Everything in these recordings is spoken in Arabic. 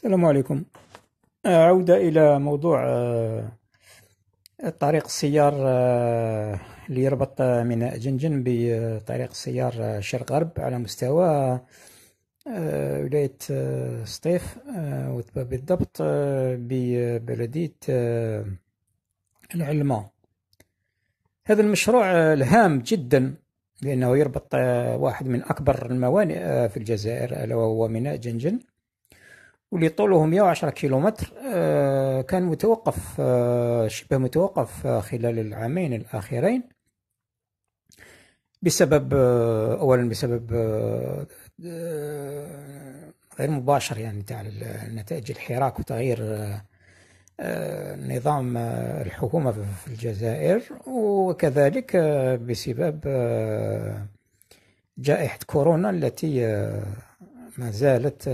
السلام عليكم عودة إلى موضوع آه، طريق السيار آه، اللي يربط آه، ميناء جنجن بطريق السيار شرق غرب على مستوى ولاية سطيف بالضبط ببلدية العلمة هذا المشروع الهام جدا لأنه يربط واحد من أكبر الموانئ في الجزائر ألا وهو ميناء جنجن واللي طوله 110 كيلومتر آه، كان متوقف آه، شبه متوقف آه، خلال العامين الأخيرين بسبب أولا بسبب غير مباشر يعني تاع نتائج الحراك وتغيير نظام الحكومة في الجزائر وكذلك بسبب جائحة كورونا التي ما زالت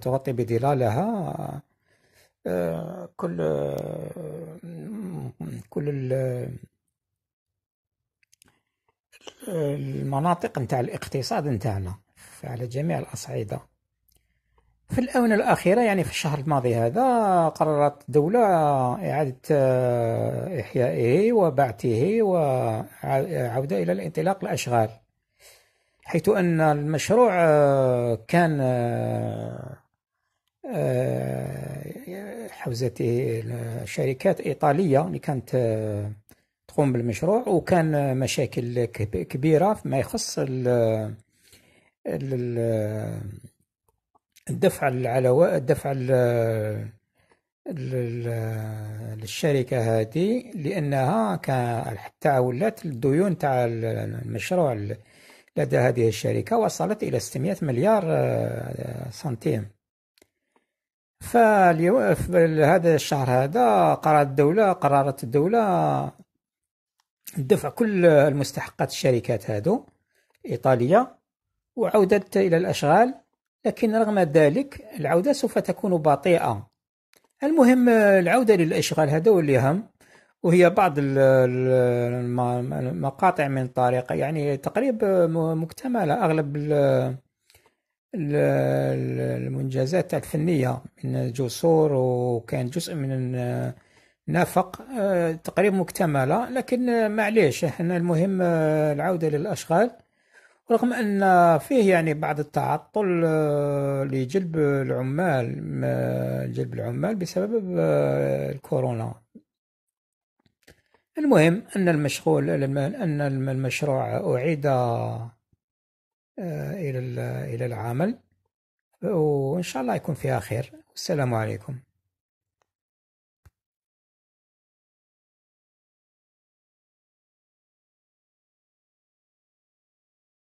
تغطي بظلالها آه، كل كل المناطق نتاع الاقتصاد نتاعنا على جميع الأصعدة في الآونة الأخيرة يعني في الشهر الماضي هذا قررت الدولة إعادة إحيائه وبعثه وعودة إلى الانطلاق الأشغال حيث أن المشروع آه، كان آه، آه، حوزة شركات إيطالية اللي كانت تقوم بالمشروع وكان مشاكل كبيرة فيما يخص الدفع العلوى الدفع للشركة هذه لأنها حتى ولات الديون تاع المشروع لدى هذه الشركة وصلت إلى 600 مليار آه، سنتيم فهذا الشهر هذا قررت الدولة قررت الدولة دفع كل المستحقات الشركات هادو إيطاليا وعودة إلى الأشغال لكن رغم ذلك العودة سوف تكون بطيئة المهم آه، العودة للأشغال هذا واللي اللي هم وهي بعض المقاطع من الطريق يعني تقريب مكتملة أغلب المنجزات الفنية من جسور وكان جزء من النفق آه، تقريبا مكتملة لكن معليش احنا المهم آه، العودة للأشغال رغم أن فيه يعني بعض التعطل آه، لجلب العمال جلب العمال بسبب الكورونا المهم أن المشغول أن المشروع أعيد آه، إلى إلى العمل وإن شاء الله يكون فيها خير والسلام عليكم